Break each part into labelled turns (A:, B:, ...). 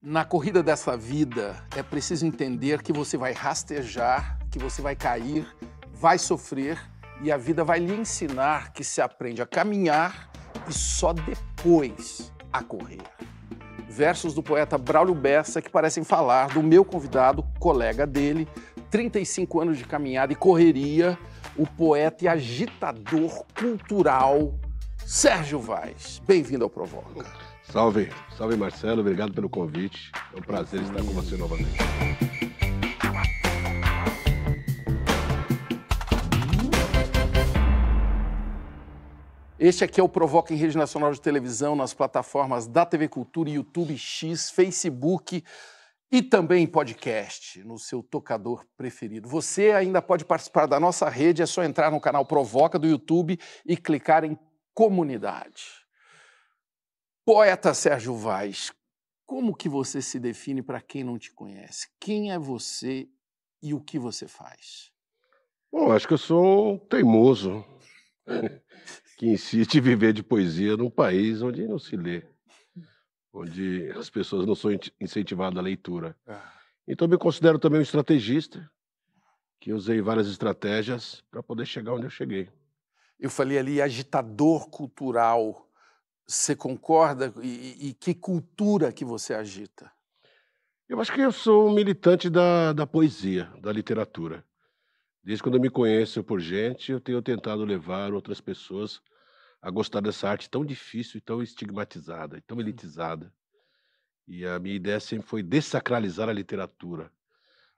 A: Na corrida dessa vida, é preciso entender que você vai rastejar, que você vai cair, vai sofrer e a vida vai lhe ensinar que se aprende a caminhar e só depois a correr. Versos do poeta Braulio Bessa que parecem falar do meu convidado, colega dele, 35 anos de caminhada e correria, o poeta e agitador cultural
B: Sérgio Vaz. Bem-vindo ao Provoca. Salve, salve Marcelo, obrigado pelo convite. É um prazer estar com você novamente. Este
A: aqui é o Provoca em Rede Nacional de Televisão, nas plataformas da TV Cultura, YouTube X, Facebook e também podcast, no seu tocador preferido. Você ainda pode participar da nossa rede, é só entrar no canal Provoca do YouTube e clicar em Comunidade. Poeta Sérgio Vaz, como que você se define para quem não te conhece? Quem é você e o que você faz?
B: Bom, acho que eu sou teimoso, que insiste em viver de poesia num país onde não se lê, onde as pessoas não são incentivadas à leitura. Ah. Então me considero também um estrategista, que usei várias estratégias para poder chegar onde eu cheguei. Eu falei ali agitador
A: cultural você concorda e, e, que cultura que você agita?
B: Eu acho que eu sou um militante da, da poesia, da literatura. Desde quando eu me conheço por gente, eu tenho tentado levar outras pessoas a gostar dessa arte tão difícil e tão estigmatizada, e tão elitizada. E a minha ideia sempre foi dessacralizar a literatura.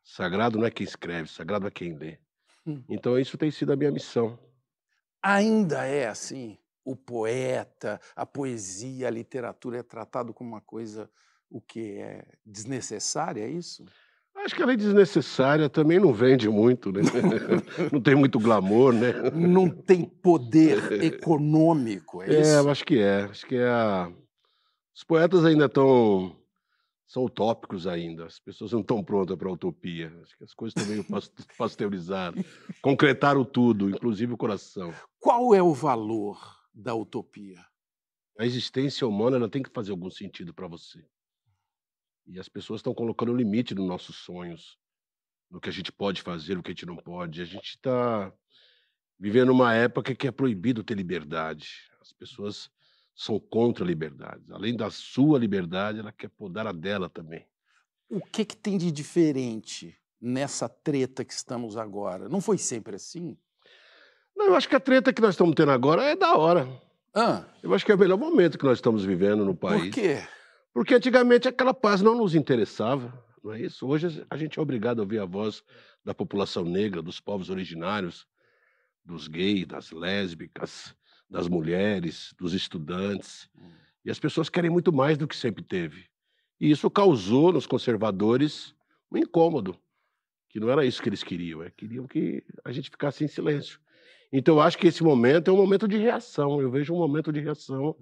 B: Sagrado não é quem escreve, sagrado é quem lê. Hum. Então isso tem sido a minha missão.
A: Ainda é assim? o poeta, a poesia, a literatura é tratado como uma coisa o que é desnecessária, é isso?
B: Acho que ela é desnecessária, também não vende muito, né? não tem muito glamour, né? Não tem poder econômico, é, é isso? É, acho que é. Acho que é a... Os poetas ainda estão. são utópicos ainda. As pessoas não estão prontas para a utopia. Acho que as coisas estão meio pasteurizadas. Concretaram tudo, inclusive o coração. Qual é o valor da utopia. A existência humana ela tem que fazer algum sentido para você. E as pessoas estão colocando limite nos nossos sonhos, no que a gente pode fazer, no que a gente não pode. A gente está vivendo uma época que é proibido ter liberdade. As pessoas são contra a liberdade. Além da sua liberdade, ela quer podar a dela também. O que, que tem de
A: diferente nessa treta que estamos agora? Não foi sempre
B: assim? Não, eu acho que a treta que nós estamos tendo agora é da hora. Ah. Eu acho que é o melhor momento que nós estamos vivendo no país. Por quê? Porque antigamente aquela paz não nos interessava, não é isso? Hoje a gente é obrigado a ouvir a voz da população negra, dos povos originários, dos gays, das lésbicas, das mulheres, dos estudantes. E as pessoas querem muito mais do que sempre teve. E isso causou nos conservadores um incômodo, que não era isso que eles queriam, é, queriam que a gente ficasse em silêncio. Então, eu acho que esse momento é um momento de reação. Eu vejo um momento de reação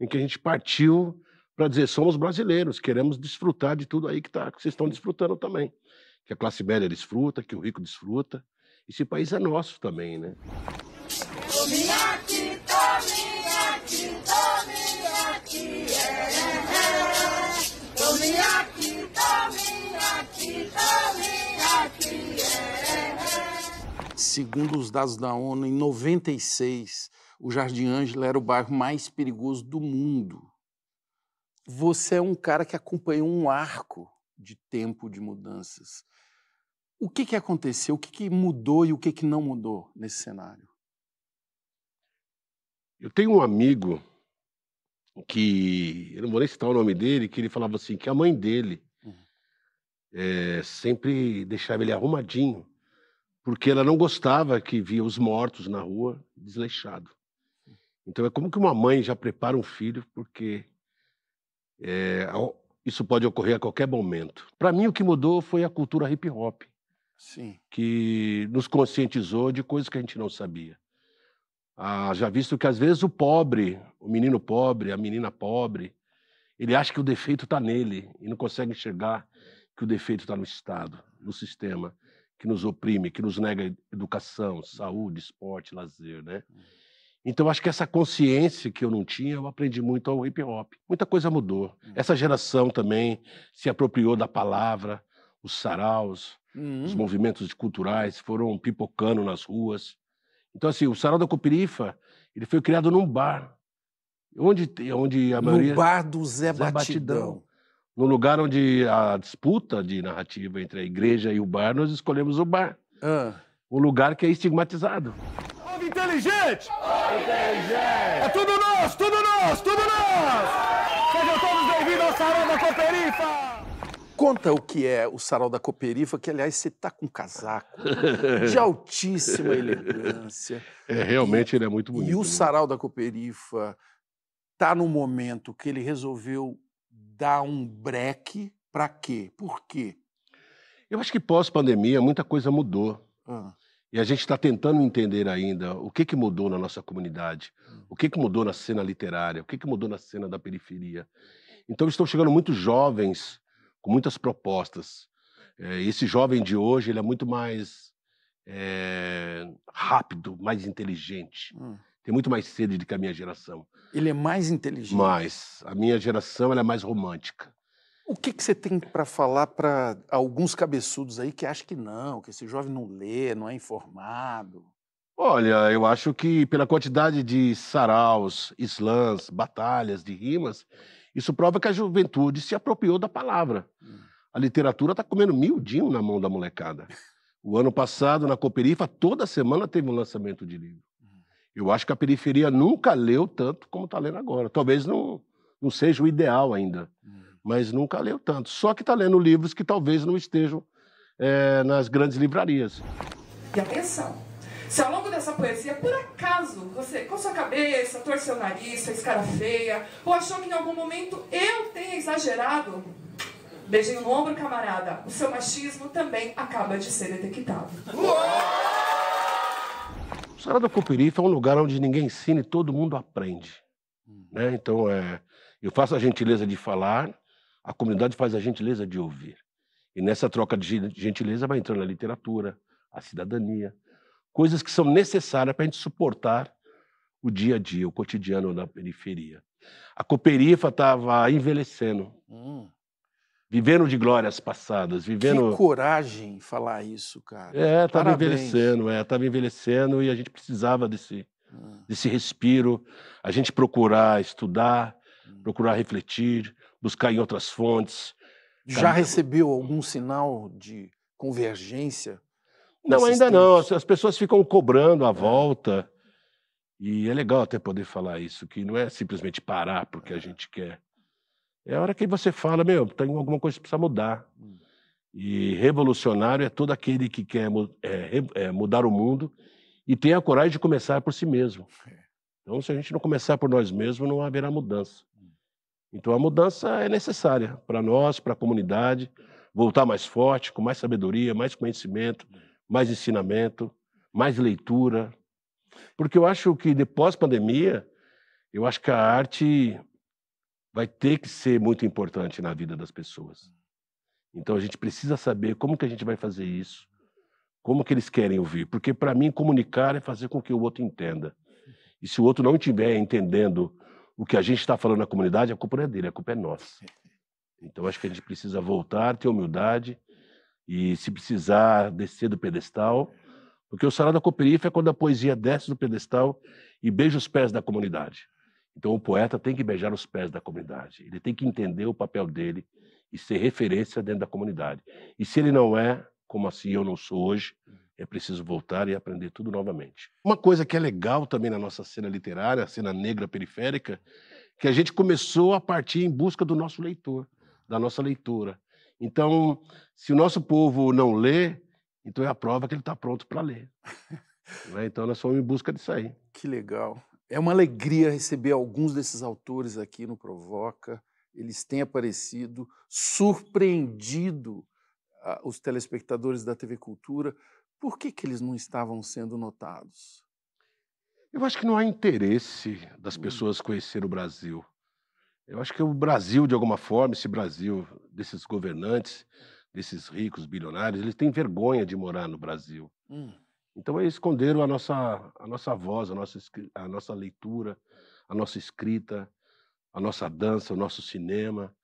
B: em que a gente partiu para dizer: somos brasileiros, queremos desfrutar de tudo aí que, tá, que vocês estão desfrutando também. Que a classe média desfruta, que o rico desfruta. Esse país é nosso também, né?
A: Dominar! segundo os dados da ONU, em 96, o Jardim Ângela era o bairro mais perigoso do mundo. Você é um cara que acompanhou um arco de tempo de mudanças. O que, que aconteceu? O que, que mudou e o que, que não mudou nesse cenário?
B: Eu tenho um amigo que, eu não vou nem citar o nome dele, que ele falava assim, que a mãe dele é, sempre deixava ele arrumadinho porque ela não gostava que via os mortos na rua, desleixado. Então é como que uma mãe já prepara um filho, porque é, isso pode ocorrer a qualquer momento. Para mim, o que mudou foi a cultura hip hop, Sim. que nos conscientizou de coisas que a gente não sabia. Ah, já visto que às vezes o pobre, o menino pobre, a menina pobre, ele acha que o defeito está nele e não consegue enxergar que o defeito está no Estado, no sistema que nos oprime, que nos nega educação, saúde, esporte, lazer, né? Uhum. Então acho que essa consciência que eu não tinha, eu aprendi muito ao hip hop. Muita coisa mudou. Uhum. Essa geração também se apropriou da palavra, os saraus, uhum. os movimentos culturais foram pipocando nas ruas. Então assim, o sarau da Copirifa, ele foi criado num bar. Onde, onde a maioria... No bar do Zé, Zé Batidão. Batidão no lugar onde a disputa de narrativa entre a igreja e o bar, nós escolhemos o bar. Ah. O lugar que é estigmatizado. Povo inteligente! Povo inteligente! É tudo nosso, tudo nosso, tudo nosso! Sejam todos bem-vindos ao Sarau da Cooperifa!
A: Conta o que é o Sarau da Cooperifa, que, aliás, você está com um casaco de altíssima elegância. É, realmente e, ele é muito bonito. E o né? Sarau da Cooperifa está num momento que ele resolveu dar um breque
B: para quê? Por quê? Eu acho que pós-pandemia muita coisa mudou. Ah. E a gente está tentando entender ainda o que, que mudou na nossa comunidade, hum. o que, que mudou na cena literária, o que, que mudou na cena da periferia. Então estão chegando muitos jovens com muitas propostas. Eh, esse jovem de hoje ele é muito mais é, rápido, mais inteligente. Hum tem muito mais sede do que a minha geração. Ele é mais inteligente. Mais. A minha geração é mais romântica.
A: O que, que você tem para falar para alguns cabeçudos aí que acham que não, que esse jovem não lê, não é informado?
B: Olha, eu acho que pela quantidade de saraus, slams, batalhas, de rimas, isso prova que a juventude se apropriou da palavra. Hum. A literatura está comendo miudinho na mão da molecada. O ano passado, na Cooperifa, toda semana teve um lançamento de livro. Eu acho que a periferia nunca leu tanto como está lendo agora. Talvez não, não seja o ideal ainda, hum. mas nunca leu tanto. Só que está lendo livros que talvez não estejam é, nas grandes livrarias.
A: E atenção! Se ao longo dessa poesia, por acaso, você, com sua cabeça, torceu o nariz, fez cara feia, ou achou que em algum momento eu tenha exagerado,
B: beijinho no ombro, camarada, o seu machismo também acaba de ser detectado. Uou! O Sagrado Cupirife é um lugar onde ninguém ensina e todo mundo aprende. Uhum. Né? Então, é, eu faço a gentileza de falar, a comunidade faz a gentileza de ouvir. E nessa troca de gentileza vai entrando a literatura, a cidadania, coisas que são necessárias para a gente suportar o dia a dia, o cotidiano na periferia. A Cooperifa estava envelhecendo. Hum vivendo de glórias passadas, vivendo. Que
A: coragem falar isso, cara. É, estava envelhecendo,
B: é, estava envelhecendo e a gente precisava desse, ah. desse respiro, a gente procurar estudar, hum. procurar refletir, buscar em outras fontes.
A: Já recebeu algum sinal de convergência?
B: Não, ainda não. As, as pessoas ficam cobrando a é. volta. E é legal até poder falar isso, que não é simplesmente parar porque é. a gente quer é a hora que você fala, meu, tem alguma coisa que precisa mudar. Hum. E revolucionário é todo aquele que quer é, é, mudar o mundo e tem a coragem de começar por si mesmo. É. Então, se a gente não começar por nós mesmos, não haverá mudança. Hum. Então, a mudança é necessária para nós, para a comunidade, voltar mais forte, com mais sabedoria, mais conhecimento, hum. mais ensinamento, mais leitura. Porque eu acho que depois da pandemia, eu acho que a arte vai ter que ser muito importante na vida das pessoas. Então a gente precisa saber como que a gente vai fazer isso, como que eles querem ouvir, porque para mim comunicar é fazer com que o outro entenda. E se o outro não estiver entendendo o que a gente está falando na comunidade, a culpa não é dele, a culpa é nossa. Então acho que a gente precisa voltar, ter humildade e, se precisar, descer do pedestal, porque o salário da Coperife é quando a poesia desce do pedestal e beija os pés da comunidade. Então, o poeta tem que beijar os pés da comunidade, ele tem que entender o papel dele e ser referência dentro da comunidade. E se ele não é, como assim eu não sou hoje, é preciso voltar e aprender tudo novamente. Uma coisa que é legal também na nossa cena literária, a cena negra periférica, que a gente começou a partir em busca do nosso leitor, da nossa leitura. Então, se o nosso povo não lê, então é a prova que ele está pronto para ler. Né? Então, nós fomos em busca disso aí. Que legal. É uma alegria receber
A: alguns desses autores aqui no Provoca. Eles têm aparecido, surpreendido uh, os telespectadores da TV Cultura. Por que, que eles não estavam sendo notados?
B: Eu acho que não há interesse das hum. pessoas conhecer o Brasil. Eu acho que o Brasil, de alguma forma, esse Brasil desses governantes, desses ricos bilionários, eles têm vergonha de morar no Brasil. Hum. Então, eles esconderam a nossa, a nossa voz, a nossa, a nossa leitura, a nossa escrita, a nossa dança, o nosso cinema.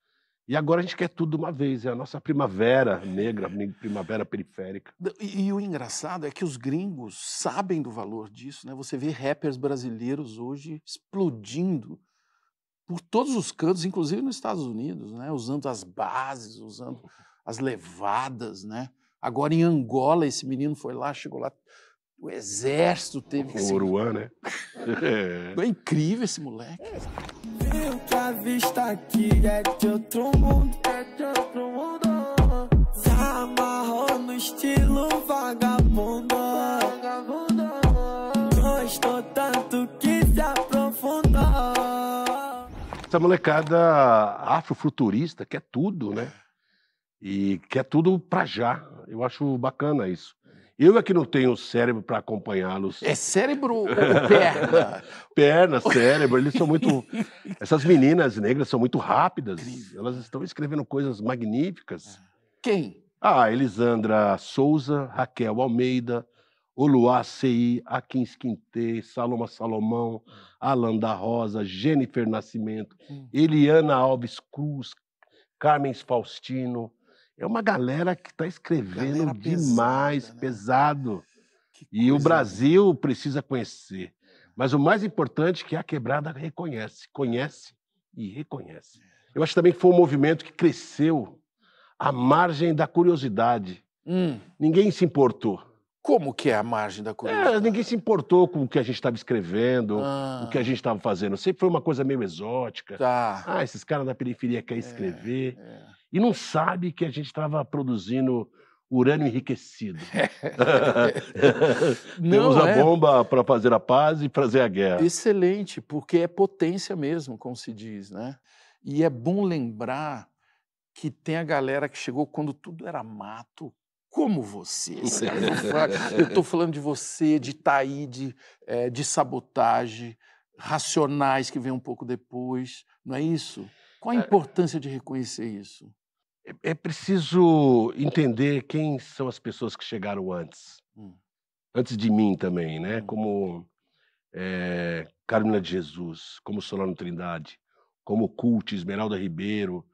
B: E agora a gente quer tudo de uma vez, é a nossa primavera negra, primavera periférica. E, e, o engraçado é que os gringos sabem do valor disso, né? Você vê rappers brasileiros hoje explodindo
A: por todos os cantos, inclusive nos Estados Unidos, né? Usando as bases, usando as levadas, né? Agora em Angola, esse menino foi lá, chegou lá, o exército teve. O Uruguai, né? é. é incrível esse moleque. Viu que a vista aqui é de outro mundo, é de outro mundo. Se amarrou no estilo vagabundo. Gostou tanto que se aprofundou.
B: Essa molecada afrofuturista quer tudo, né? e quer é tudo para já. Eu acho bacana isso. Eu é que não tenho cérebro para acompanhá-los. É cérebro ou perna? perna, cérebro, eles são muito. Essas meninas negras são muito rápidas. Incrível. Elas estão escrevendo coisas magníficas. Ah. Quem? Ah, Elisandra Souza, Raquel Almeida, Oluá CI, Aquins Quintê, Saloma Salomão, Alan da Rosa, Jennifer Nascimento, hum. Eliana Alves Cruz, Carmen Faustino, é uma galera que está escrevendo galera demais, pesada, né? pesado. e o né? Brasil precisa conhecer. Mas o mais importante é que a quebrada reconhece, conhece e reconhece. Eu acho também que foi um movimento que cresceu à margem da curiosidade. Hum. Ninguém se importou. Como que é a margem da é, curiosidade? É, ninguém se importou com o que a gente estava escrevendo, ah. o que a gente estava fazendo. Sempre foi uma coisa meio exótica. Tá. Ah, esses caras da periferia querem é, escrever. É. é e não sabe que a gente estava produzindo urânio enriquecido. Temos a é... bomba para fazer a paz e fazer a guerra. Excelente, porque é
A: potência mesmo, como se diz, né? E é bom lembrar que tem a galera que chegou quando tudo era mato, como você. Eu estou falando de você, de Taí, de, eh, de sabotagem, racionais que
B: vem um pouco depois, não é isso? Qual a é. importância de reconhecer isso? É, é preciso entender quem são as pessoas que chegaram antes. Hum. Antes de mim também, né? Hum. Como é, Carmina de Jesus, como Solano Trindade, como Cult, Esmeralda Ribeiro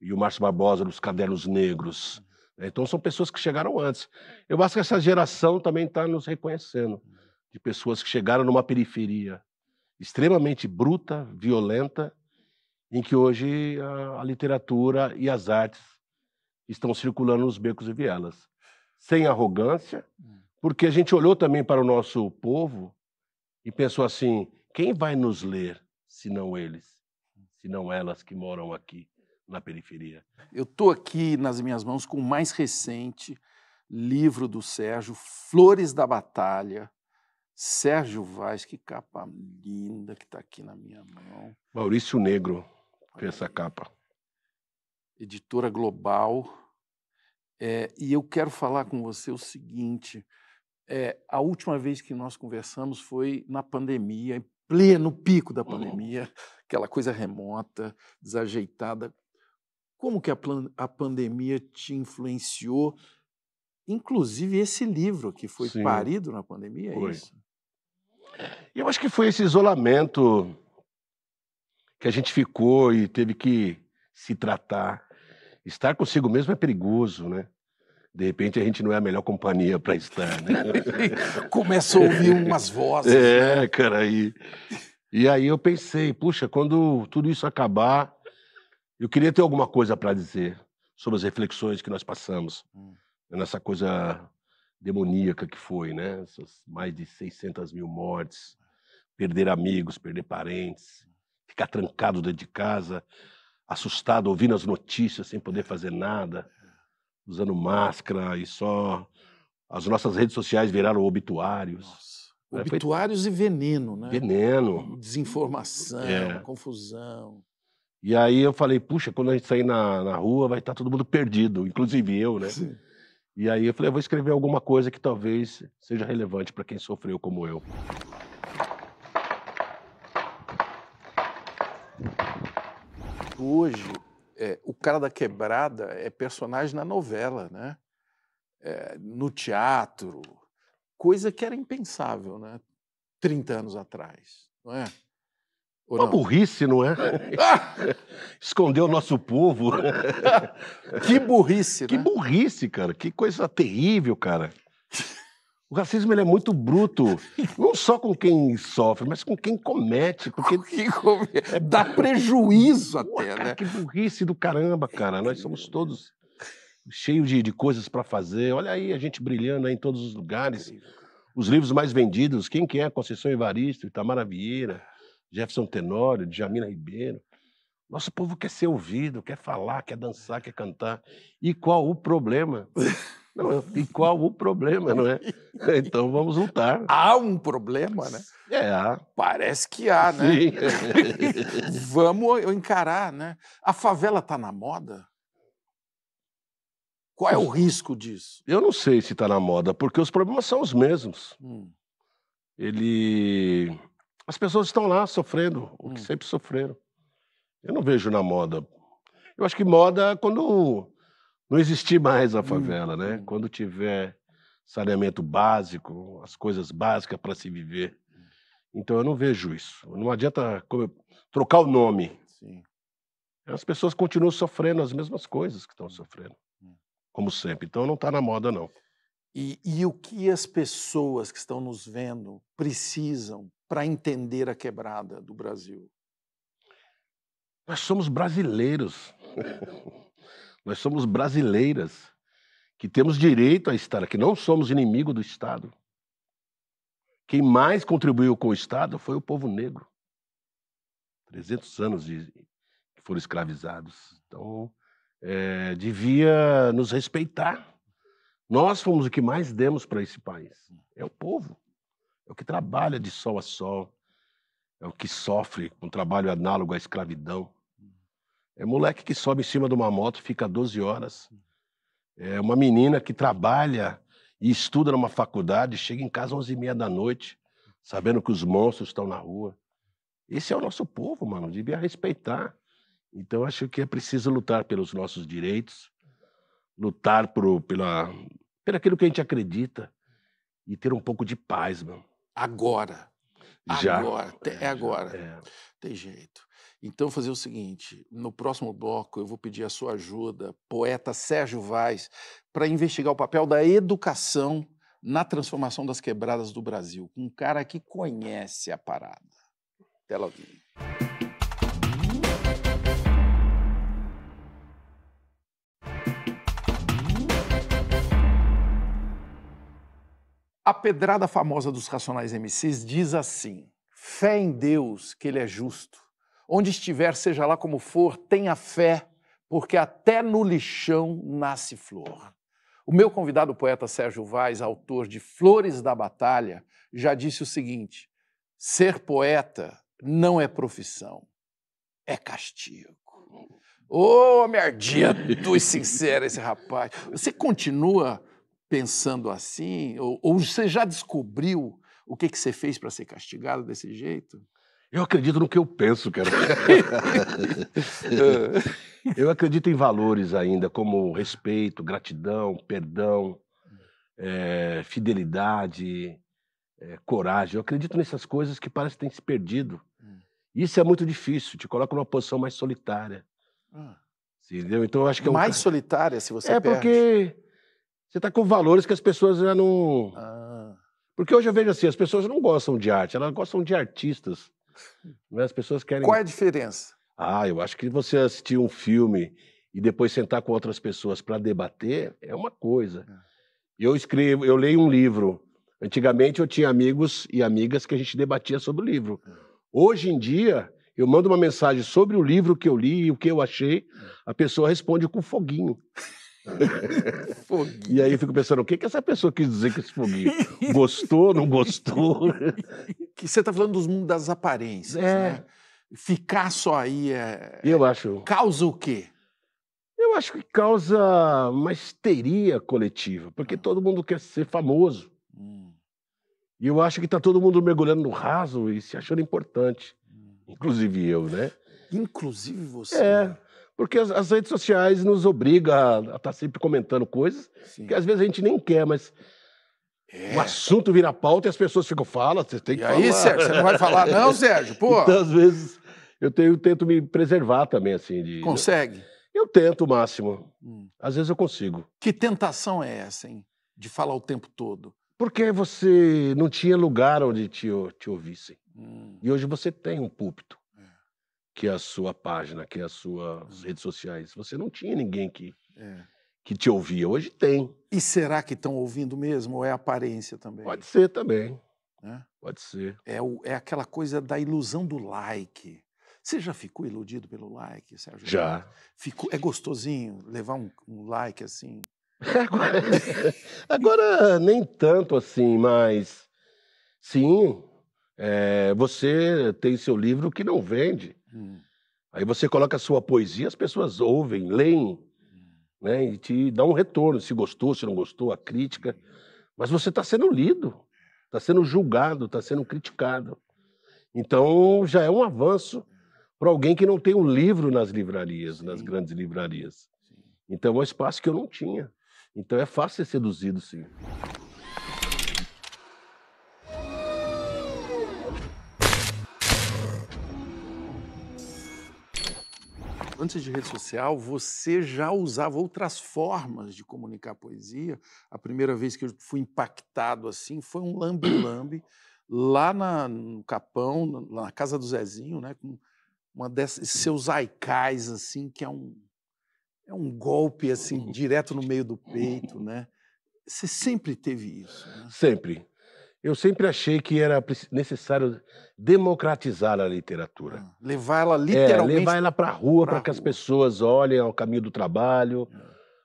B: e o Márcio Barbosa dos Cadernos Negros. Hum. Né? Então são pessoas que chegaram antes. Eu acho que essa geração também está nos reconhecendo hum. de pessoas que chegaram numa periferia extremamente bruta, violenta, em que hoje a, a literatura e as artes estão circulando nos becos e vielas. Sem arrogância, hum. porque a gente olhou também para o nosso povo e pensou assim: quem vai nos ler se não eles, se não elas que moram aqui na periferia? Eu estou
A: aqui nas minhas mãos com o mais recente livro do Sérgio, Flores da Batalha. Sérgio Vaz, que capa linda que está aqui na minha mão.
B: Maurício Negro. Vê essa capa.
A: Editora Global. É, e eu quero falar com você o seguinte: é, a última vez que nós conversamos foi na pandemia, em pleno pico da pandemia, uhum. aquela coisa remota, desajeitada. Como que a, a pandemia te influenciou? Inclusive esse livro que foi Sim. parido na pandemia, é foi. isso?
B: Eu acho que foi esse isolamento que a gente ficou e teve que se tratar. Estar consigo mesmo é perigoso, né? De repente a gente não é a melhor companhia para estar, né?
A: Começa a ouvir umas vozes. É,
B: né? cara, aí. E, aí eu pensei, puxa, quando tudo isso acabar, eu queria ter alguma coisa para dizer sobre as reflexões que nós passamos hum. nessa coisa demoníaca que foi, né? Essas mais de 600 mil mortes, perder amigos, perder parentes, ficar trancado dentro de casa, assustado, ouvindo as notícias sem poder fazer nada, usando máscara e só. As nossas redes sociais viraram obituários. Nossa. É, obituários Foi... e veneno, né? Veneno. Desinformação, é.
A: confusão.
B: E aí eu falei, puxa, quando a gente sair na, na rua vai estar tá todo mundo perdido, inclusive eu, né? Sim. E aí eu falei, eu vou escrever alguma coisa que talvez seja relevante para quem sofreu como eu.
A: hoje é, o cara da quebrada é personagem na novela, né? É, no teatro, coisa que era impensável, né? 30 anos atrás,
B: não é? Ou Uma não? burrice, não é? Esconder o nosso povo. que burrice, né? Que burrice, cara. Que coisa terrível, cara. O racismo ele é muito bruto, não só com quem sofre, mas com quem comete. Porque quem come... É dá prejuízo até, cara, né? Que burrice do caramba, cara. Nós somos todos cheios de, de coisas para fazer. Olha aí a gente brilhando aí em todos os lugares. Os livros mais vendidos, quem que é? Conceição Evaristo, Itamara Vieira, Jefferson Tenório, Djamila Ribeiro. Nosso povo quer ser ouvido, quer falar, quer dançar, quer cantar. E qual o problema? Não, e qual o problema, não é? Então vamos lutar. Há um problema, né? É, há. Parece que há, né? Sim.
A: vamos encarar, né? A favela está na moda?
B: Qual é o risco disso? Eu não sei se está na moda, porque os problemas são os mesmos. Hum. Ele. As pessoas estão lá sofrendo o que hum. sempre sofreram. Eu não vejo na moda. Eu acho que moda é quando não existir mais a favela, hum. né? Uhum. Quando tiver saneamento básico, as coisas básicas para se viver. Então eu não vejo isso. Não adianta trocar o nome. Sim. As pessoas continuam sofrendo as mesmas coisas que estão hum. sofrendo, hum. como sempre. Então não está na moda não. E, e, o que as pessoas
A: que estão nos vendo precisam para entender a quebrada do Brasil?
B: Nós somos brasileiros. Nós somos brasileiras que temos direito a estar aqui, não somos inimigo do Estado. Quem mais contribuiu com o Estado foi o povo negro. 300 anos de, que foram escravizados. Então, é, devia nos respeitar. Nós fomos o que mais demos para esse país. É o povo. É o que trabalha de sol a sol. É o que sofre com um trabalho análogo à escravidão. É moleque que sobe em cima de uma moto, fica 12 horas. É uma menina que trabalha e estuda numa faculdade, chega em casa às 11h30 da noite, sabendo que os monstros estão na rua. Esse é o nosso povo, mano, devia respeitar. Então, acho que é preciso lutar pelos nossos direitos, lutar por, pela, por aquilo que a gente acredita e ter um pouco de paz, mano. Agora. Já. Agora. É, é agora.
A: É. Tem jeito. Então, fazer o seguinte: no próximo bloco, eu vou pedir a sua ajuda, poeta Sérgio Vaz, para investigar o papel da educação na transformação das quebradas do Brasil, um cara que conhece a parada. Até logo. A pedrada famosa dos Racionais MCs diz assim: fé em Deus que ele é justo Onde estiver, seja lá como for, tenha fé, porque até no lixão nasce flor. O meu convidado, o poeta Sérgio Vaz, autor de Flores da Batalha, já disse o seguinte: ser poeta não é profissão, é castigo. Ô, oh, tu dos sincero esse rapaz. Você continua pensando assim? Ou, ou você já descobriu o que, que você fez para ser castigado desse jeito?
B: Eu acredito no que eu penso, cara. eu acredito em valores ainda, como respeito, gratidão, perdão, é, fidelidade, é, coragem. Eu acredito nessas coisas que parece que têm se perdido. Hum. Isso é muito difícil, te coloca numa posição mais solitária. Ah. Entendeu? Então eu acho que é um... mais solitária se você é perde. porque você está com valores que as pessoas já não. Ah. Porque hoje eu vejo assim, as pessoas não gostam de arte, elas gostam de artistas. Né, as pessoas querem. Qual é a diferença? Ah, eu acho que você assistir um filme e depois sentar com outras pessoas para debater é uma coisa. É. Eu escrevo, eu leio um livro. Antigamente eu tinha amigos e amigas que a gente debatia sobre o livro. É. Hoje em dia, eu mando uma mensagem sobre o livro que eu li e o que eu achei, é. a pessoa responde com foguinho. e aí eu fico pensando, o que, que essa pessoa quis dizer com esse foguinho? Gostou, não gostou? que você está falando dos, mundos das aparências, é. né? Ficar só aí é... Eu acho... Causa o quê? Eu acho que causa uma histeria coletiva, porque ah. todo mundo quer ser famoso. Hum. E eu acho que está todo mundo mergulhando no raso e se achando importante. Hum. Inclusive eu, né? Inclusive você. É. Né? Porque as, as redes sociais nos obrigam a, estar tá sempre comentando coisas Sim. que às vezes a gente nem quer, mas é. o assunto vira pauta e as pessoas ficam, fala, você tem que e falar. aí, Sérgio, você não vai falar não, Sérgio? Pô. Então, às vezes, eu, tenho, eu tento me preservar também, assim. De, Consegue? Eu, eu tento o máximo. Hum. Às vezes eu consigo. Que tentação é essa, hein? De falar o tempo todo. Porque você não tinha lugar onde te, te ouvissem. Hum. E hoje você tem um púlpito que é a sua página, que é as suas hum. redes sociais. Você não tinha ninguém que, é. que te ouvia. Hoje tem.
A: E será que estão ouvindo mesmo? Ou é aparência também? Pode ser também. É? Pode ser. É, o, é aquela coisa da ilusão do like. Você já ficou iludido pelo like, Sérgio? Já. Ficou, é gostosinho levar um, um like assim?
B: Agora, agora, nem tanto assim, mas sim, é, você tem seu livro que não vende. Hum. Aí você coloca a sua poesia, as pessoas ouvem, leem, né? E te dá um retorno, se gostou, se não gostou, a crítica. Mas você está sendo lido, está sendo julgado, está sendo criticado. Então já é um avanço para alguém que não tem um livro nas livrarias, sim. nas grandes livrarias. Sim. Então é um espaço que eu não tinha. Então é fácil ser seduzido, sim.
A: Antes de rede social, você já usava outras formas de comunicar poesia. A primeira vez que eu fui impactado assim foi um lambe-lambe lá na, no Capão, na casa do Zezinho, né, com uma desses seus aicais assim, que é um é um golpe assim
B: direto no meio do peito, né? Você sempre teve isso? Né? Sempre, eu sempre achei que era necessário democratizar a literatura. Ah, levar
A: ela é, literalmente. É, levar ela
B: para a rua para que as pessoas olhem ao caminho do trabalho, é.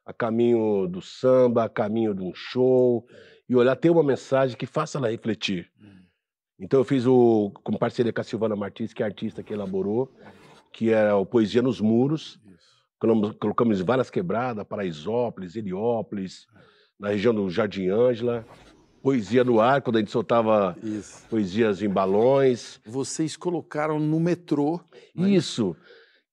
B: a caminho do samba, a caminho de um show, e olhar, ter uma mensagem que faça ela refletir. É. Então eu fiz o, com parceria com a Silvana Martins, que é a artista que elaborou, que era o Poesia nos Muros. Colocamos, colocamos várias quebradas, Paraisópolis, Heliópolis, na região do Jardim Ângela poesia no ar, quando a gente soltava Isso. poesias em balões. Vocês colocaram no metrô. Né? Isso,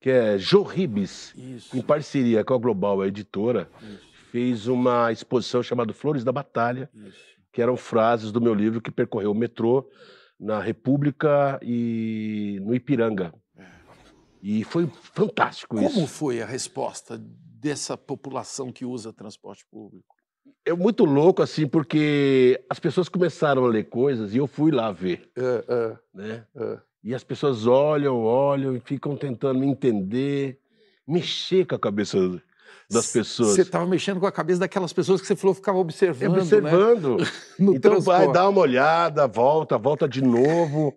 B: que é Jô Ribes, em parceria com a Global, a editora, Isso. fez uma exposição chamada Flores da Batalha, que eram frases do meu livro que percorreu o metrô na República e no Ipiranga. É. E foi fantástico Como isso. Como
A: foi a resposta dessa população que usa transporte público?
B: é muito louco, assim, porque as pessoas começaram a ler coisas e eu fui lá ver. É, é. né? É. E as pessoas olham, olham e ficam tentando me entender, mexer com a cabeça das pessoas. Você estava mexendo com a cabeça daquelas pessoas que você falou ficava observando. Observando. Né? então transporte. vai, dá uma olhada, volta, volta de novo.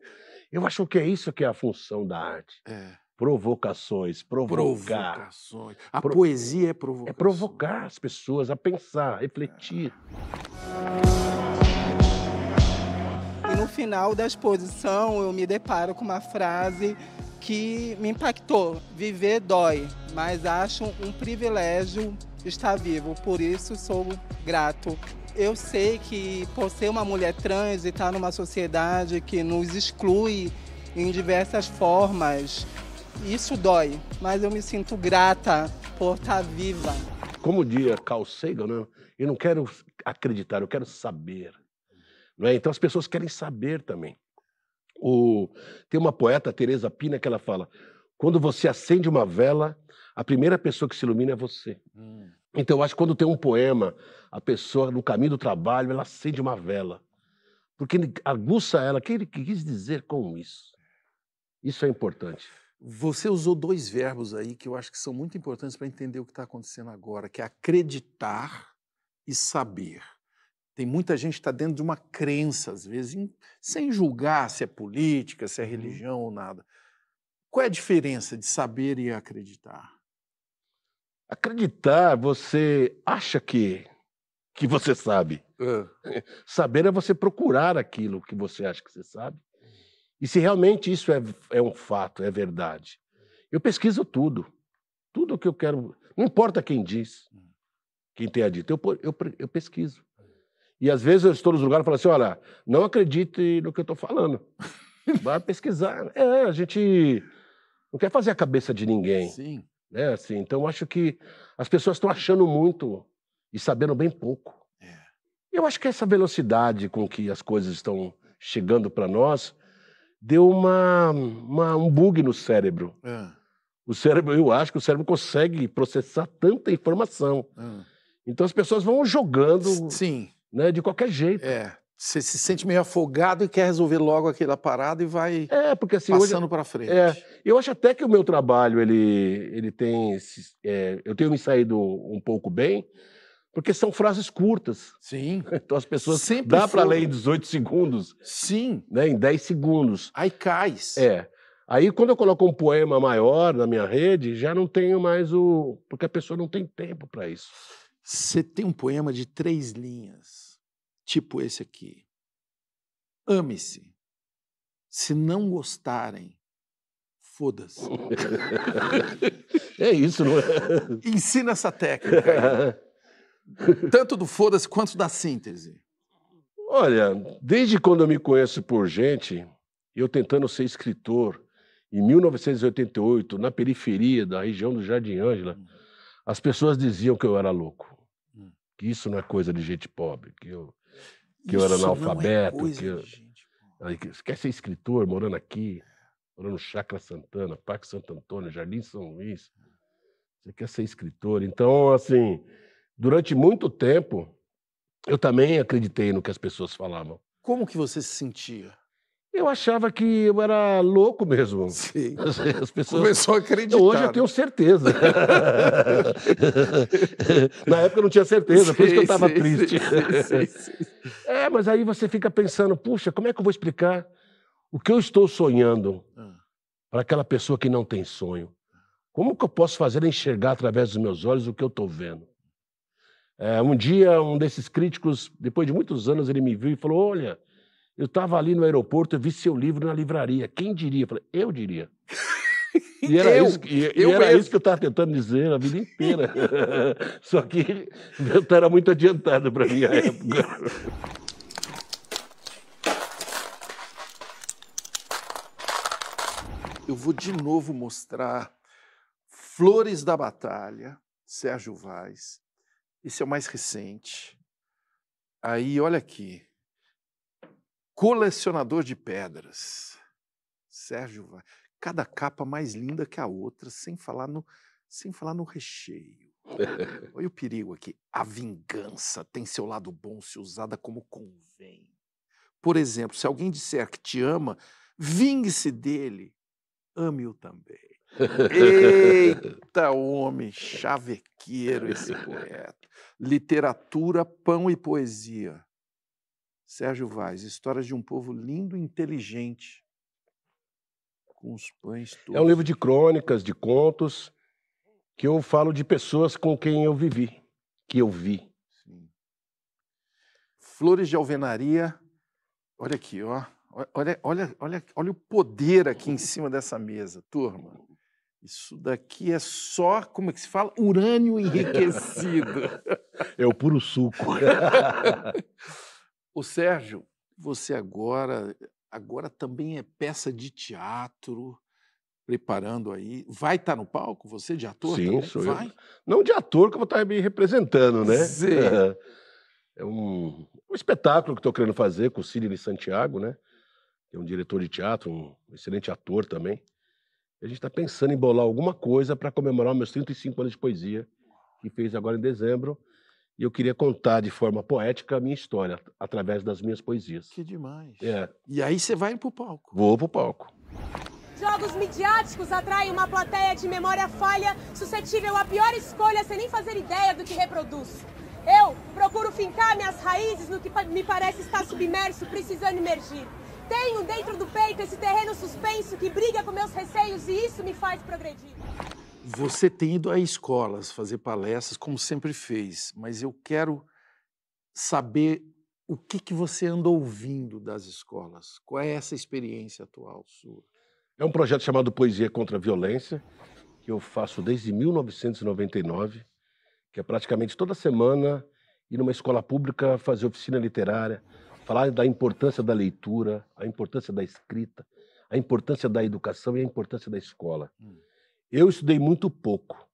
B: Eu acho que é isso que é a função da arte. É. Provocações, provocar.
A: Provocações.
B: A Pro... poesia é provocar. É provocar as pessoas a pensar, refletir.
A: E no final da exposição, eu me deparo com uma frase que me impactou. Viver dói, mas acho um privilégio estar vivo, por isso sou grato. Eu sei que por ser uma mulher trans e estar numa sociedade que nos exclui em diversas formas, isso dói, mas eu me sinto grata por estar tá viva.
B: Como dia Carl Sagan, né? eu não quero acreditar, eu quero saber. Não é? Então as pessoas querem saber também. O... Tem uma poeta, Teresa Pina, que ela fala: quando você acende uma vela, a primeira pessoa que se ilumina é você. Hum. Então, eu acho que quando tem um poema, a pessoa, no caminho do trabalho, ela acende uma vela. Porque aguça ela. O que ele quis dizer com isso? Isso é importante.
A: Você usou dois verbos aí que eu acho que são muito importantes para entender o que está acontecendo agora, que é acreditar e saber. Tem muita gente que está dentro de uma crença, às vezes, em, sem julgar se é política, se é uhum. religião ou nada. Qual é a diferença de saber e acreditar?
B: Acreditar, você acha que, que você sabe. É. Saber é você procurar aquilo que você acha que você sabe e se realmente isso é, é um fato, é verdade. Eu pesquiso tudo. Tudo o que eu quero. Não importa quem diz, quem tenha dito, eu, eu, eu pesquiso. E às vezes eu estou nos lugares e falo assim: olha, não acredite no que eu estou falando. Vai pesquisar. É, a gente não quer fazer a cabeça de ninguém. Sim. Né? Assim, então acho que as pessoas estão achando muito e sabendo bem pouco. É. Eu acho que essa velocidade com que as coisas estão chegando para nós deu uma, uma, um bug no cérebro. É. O cérebro, eu acho que o cérebro consegue processar tanta informação. É. Então as pessoas vão jogando Sim. Né, de qualquer jeito. É. Você se sente
A: meio afogado e quer resolver logo aquela parada e vai é, porque, assim, passando para frente. É,
B: eu acho até que o meu trabalho ele, ele tem. É, eu tenho me saído um pouco bem, porque são frases curtas. Sim. Então as pessoas Sempre dá para ler em 18 segundos. Sim. Né, em 10 segundos. Aí cai. É. Aí quando eu coloco um poema maior na minha rede, já não tenho mais o. Porque a pessoa não tem tempo para isso. Você tem um poema de três linhas, tipo esse aqui.
A: Ame-se. Se não gostarem, foda-se. é isso, não é? Ensina essa técnica.
B: Tanto do foda-se quanto da síntese. Olha, desde quando eu me conheço por gente, eu tentando ser escritor, em 1988, na periferia da região do Jardim Ângela, hum. as pessoas diziam que eu era louco. Hum. Que isso não é coisa de gente pobre, que eu, que isso eu era é analfabeto. É que eu... Você quer ser escritor morando aqui, morando no Chacra Santana, Parque Santo Antônio, Jardim São Luís? Você quer ser escritor? Então, assim Durante muito tempo, eu também acreditei no que as pessoas falavam. Como que você se sentia? Eu achava que eu era louco mesmo. Sim. As pessoas... Começou a acreditar. Hoje eu tenho né? certeza. Na época eu não tinha certeza, sim, por isso que eu estava triste. Sim, sim, é, mas aí você fica pensando, puxa, como é que eu vou explicar o que eu estou sonhando ah. para aquela pessoa que não tem sonho? Como que eu posso fazer enxergar através dos meus olhos o que eu estou vendo? É, um dia, um desses críticos, depois de muitos anos, ele me viu e falou: Olha, eu estava ali no aeroporto, eu vi seu livro na livraria. Quem diria? Eu falei: Eu diria. E era, eu, isso, e, eu e era isso, que eu estava tentando dizer a vida inteira. Só que eu era muito adiantado para minha época.
A: Eu vou de novo mostrar Flores da Batalha, Sérgio Vaz, esse é o mais recente. Aí, olha aqui. Colecionador de pedras. Sérgio vai Cada capa mais linda que a outra, sem falar no, sem falar no recheio.
B: Olha
A: o perigo aqui. A vingança tem seu lado bom se usada como convém. Por exemplo, se alguém disser que te ama, vingue-se dele, ame-o também. Eita, homem chavequeiro esse poeta. Literatura, pão e poesia. Sérgio Vaz, histórias de um povo lindo e inteligente, com os pães
B: todos. É um livro de crônicas, de contos, que eu falo de pessoas com quem eu vivi, que eu vi. Sim. Flores de alvenaria,
A: olha aqui, ó. Olha, olha, olha, olha o poder aqui em cima dessa mesa, turma. Isso daqui é só, como é que se fala? Urânio enriquecido.
B: É o puro suco.
A: o Sérgio, você agora, agora também é peça de teatro, preparando aí. Vai estar tá no palco você de ator? Sim, também? sou Vai? eu.
B: Não de ator, que eu vou estar tá me representando, né? Sim. É um, um espetáculo que estou querendo fazer com o Cílio Santiago, né? É um diretor de teatro, um excelente ator também. A gente está pensando em bolar alguma coisa para comemorar meus 35 anos de poesia, que fez agora em dezembro. E eu queria contar de forma poética a minha história, através das minhas poesias. Que demais. É. E aí você vai para o palco. Vou para o palco. Jogos midiáticos atraem uma plateia de memória falha, suscetível à pior escolha sem nem fazer ideia do que reproduz. Eu procuro fincar minhas raízes no que me parece estar submerso, precisando emergir. Tenho dentro do peito esse terreno suspenso que briga com meus receios e isso me faz progredir.
A: Você tem ido a escolas fazer palestras, como sempre fez, mas eu quero saber o que, que você anda ouvindo das
B: escolas.
A: Qual é essa experiência atual sua?
B: É um projeto chamado Poesia contra a Violência, que eu faço desde 1999, que é praticamente toda semana ir numa escola pública fazer oficina literária, falar da importância da leitura, a importância da escrita, a importância da educação e a importância da escola. Hum. Eu estudei muito pouco.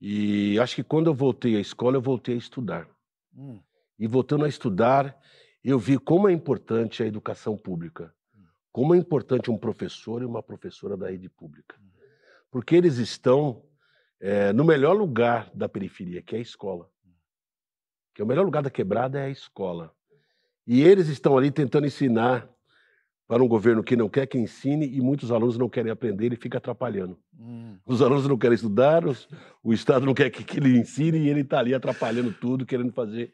B: E acho que quando eu voltei à escola, eu voltei a estudar. Hum. E voltando a estudar, eu vi como é importante a educação pública, hum. como é importante um professor e uma professora da rede pública. Hum. Porque eles estão é, no melhor lugar da periferia, que é a escola. Hum. Que é o melhor lugar da quebrada é a escola. E eles estão ali tentando ensinar para um governo que não quer que ensine e muitos alunos não querem aprender e fica atrapalhando. Hum. Os alunos não querem estudar, os, o Estado não quer que, que ele ensine e ele está ali atrapalhando tudo, querendo fazer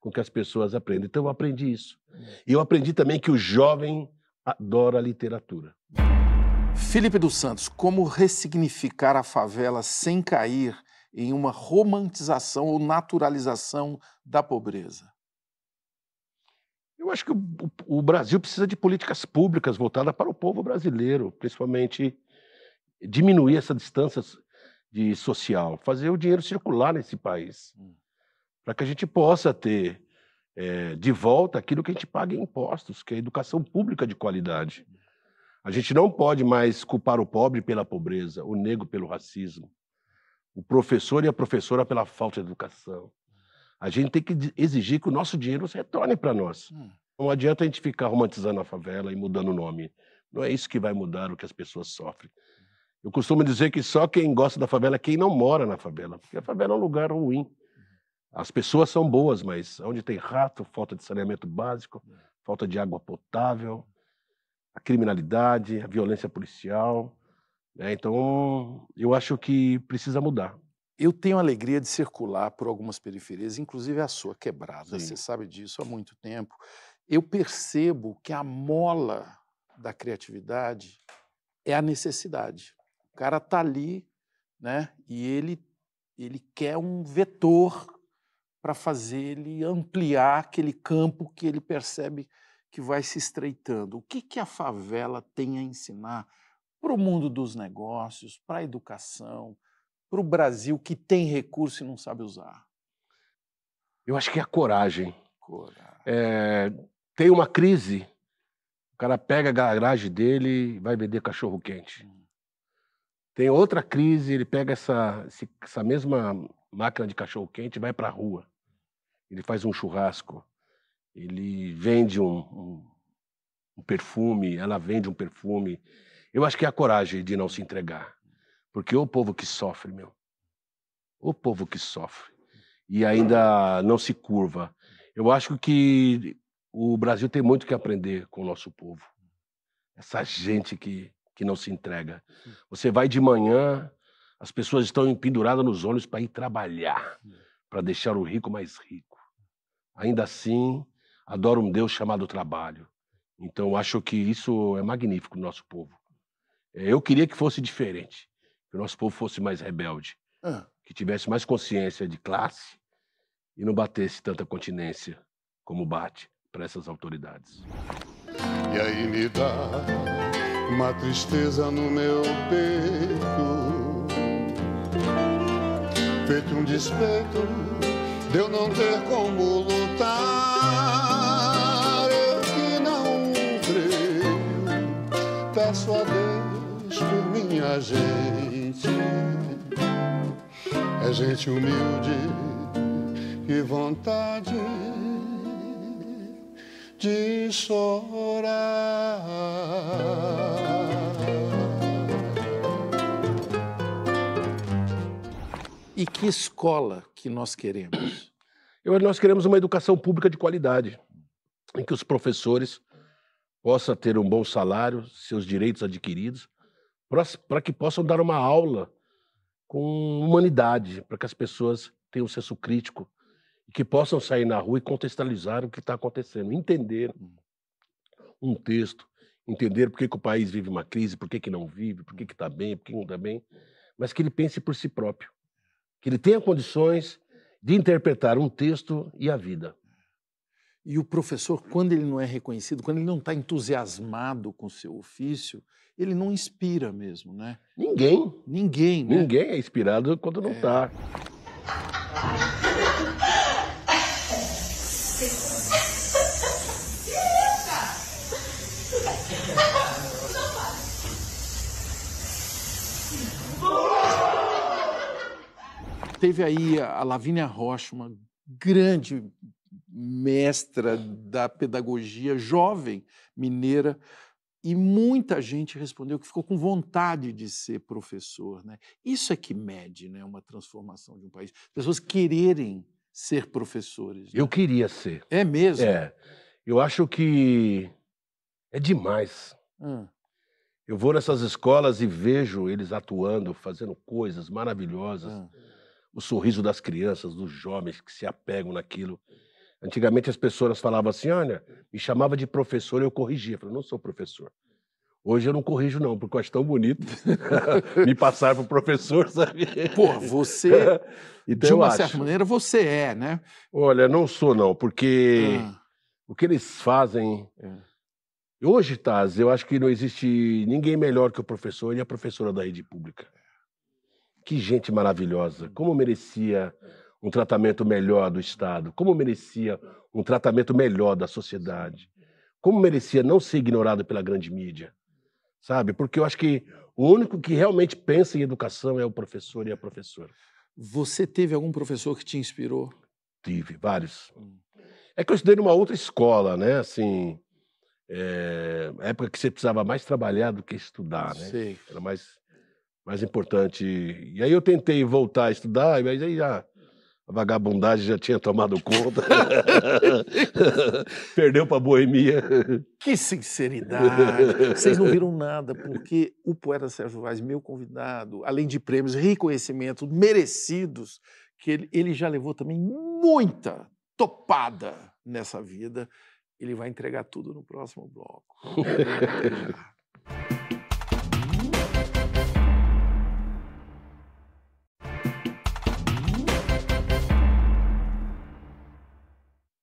B: com que as pessoas aprendam. Então eu aprendi isso. Hum. E eu aprendi também que o jovem adora literatura. Felipe dos Santos, como
A: ressignificar a favela sem cair em uma romantização ou naturalização da pobreza?
B: Eu acho que o, o, Brasil precisa de políticas públicas voltadas para o povo brasileiro, principalmente diminuir essa distância de social, fazer o dinheiro circular nesse país, hum. para que a gente possa ter é, de volta aquilo que a gente paga em impostos, que é a educação pública de qualidade. A gente não pode mais culpar o pobre pela pobreza, o negro pelo racismo, o professor e a professora pela falta de educação, a gente tem que exigir que o nosso dinheiro retorne para nós. Hum. Não adianta a gente ficar romantizando a favela e mudando o nome. Não é isso que vai mudar o que as pessoas sofrem. Eu costumo dizer que só quem gosta da favela é quem não mora na favela, porque a favela é um lugar ruim. As pessoas são boas, mas onde tem rato, falta de saneamento básico, falta de água potável, a criminalidade, a violência policial. Né? Então, eu acho que precisa mudar. Eu tenho a alegria de circular por algumas
A: periferias, inclusive a sua quebrada. Sim. Você sabe disso há muito tempo. Eu percebo que a mola da criatividade é a necessidade. O cara tá ali, né? E ele ele quer um vetor para fazer ele ampliar aquele campo que ele percebe que vai se estreitando. O que que a favela tem a ensinar para o mundo dos negócios, para a educação, para o Brasil que tem recurso e não sabe usar?
B: Eu acho que é a coragem. coragem. É, tem uma crise, o cara pega a garagem dele e vai vender cachorro quente. Hum. Tem outra crise, ele pega essa, essa mesma máquina de cachorro quente e vai para a rua. Ele faz um churrasco, ele vende um, um, um perfume, ela vende um perfume. Eu acho que é a coragem de não se entregar. Porque é o povo que sofre, meu. O povo que sofre. E ainda não se curva. Eu acho que o Brasil tem muito que aprender com o nosso povo. Essa gente que, que não se entrega. Você vai de manhã, as pessoas estão penduradas nos olhos para ir trabalhar, para deixar o rico mais rico. Ainda assim, adoro um Deus chamado trabalho. Então, acho que isso é magnífico no nosso povo. É, eu queria que fosse diferente que o nosso povo fosse mais rebelde, ah. que tivesse mais consciência de classe e não batesse tanta continência como bate para essas autoridades.
A: E aí me dá uma tristeza no meu peito, feito um despeito de eu não ter como lutar. Eu que não creio, peço a Deus por minha gente gente, é gente humilde e vontade de chorar.
B: E que escola que nós queremos? Eu, nós queremos uma educação pública de qualidade, em que os professores possam ter um bom salário, seus direitos adquiridos, para que possam dar uma aula com humanidade, para que as pessoas tenham um senso crítico e que possam sair na rua e contextualizar o que está acontecendo, entender um texto, entender por que, que, o país vive uma crise, por que, que não vive, por que está bem, por que não está bem, mas que ele pense por si próprio, que ele tenha condições de interpretar um texto e a vida. E o professor, quando ele não é reconhecido, quando ele não
A: está entusiasmado com o seu ofício, ele não inspira mesmo, né?
B: Ninguém. Ninguém, né? Ninguém é inspirado quando não está. É.
A: Teve aí a Lavínia Rocha, uma grande mestra da pedagogia jovem mineira, e muita gente respondeu que ficou com vontade de ser professor.
B: Né? Isso
A: é que mede né, uma transformação de um país. Pessoas quererem
B: ser professores. Né? Eu queria ser. É mesmo? É. Eu acho que é demais. Hum. Eu vou nessas escolas e vejo eles atuando, fazendo coisas maravilhosas. Hum. O sorriso das crianças, dos jovens que se apegam naquilo. Antigamente as pessoas falavam assim, olha, me chamava de professor, e eu corrigia. Eu falava, não sou professor. Hoje eu não corrijo, não, porque eu acho tão bonito me passar para o professor, sabe? Pô, você, então, de uma certa maneira, você é, né? Olha, não sou, não, porque ah. o que eles fazem... É. Hoje, Taz, eu acho que não existe ninguém melhor que o professor e a professora da rede pública. Que gente maravilhosa, como merecia um tratamento melhor do Estado, como merecia um tratamento melhor da sociedade, como merecia não ser ignorado pela grande mídia, sabe? Porque eu acho que o único que realmente pensa em educação é o professor e a professora. Você teve algum professor que te inspirou? Tive, vários. É que eu estudei numa outra escola, né? Assim, é, época que você precisava mais trabalhar do que estudar, né? Sei. Era mais, mais importante. E aí eu tentei voltar a estudar, mas aí já vagabundagem já tinha tomado conta. Perdeu para a boemia. Que sinceridade! Vocês não viram
A: nada, porque o poeta Sérgio Vaz, meu convidado, além de prêmios, reconhecimentos merecidos, que ele, ele já levou também muita topada nessa vida, ele vai entregar tudo no próximo bloco.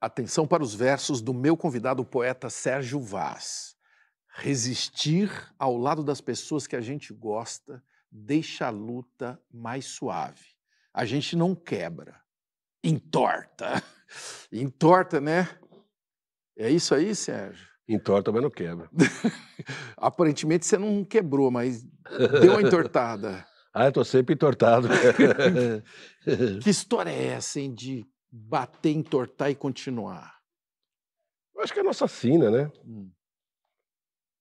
A: Atenção para os versos do meu convidado, o poeta Sérgio Vaz. Resistir ao lado das pessoas que a gente gosta deixa a luta mais suave. A gente não quebra, entorta. Entorta, né? É isso aí, Sérgio? Entorta, mas não quebra. Aparentemente você não quebrou, mas deu uma entortada.
B: ah, eu tô sempre entortado. que história
A: é essa, hein, de
B: bater, entortar e continuar? Eu acho que é a nossa sina, né? Hum.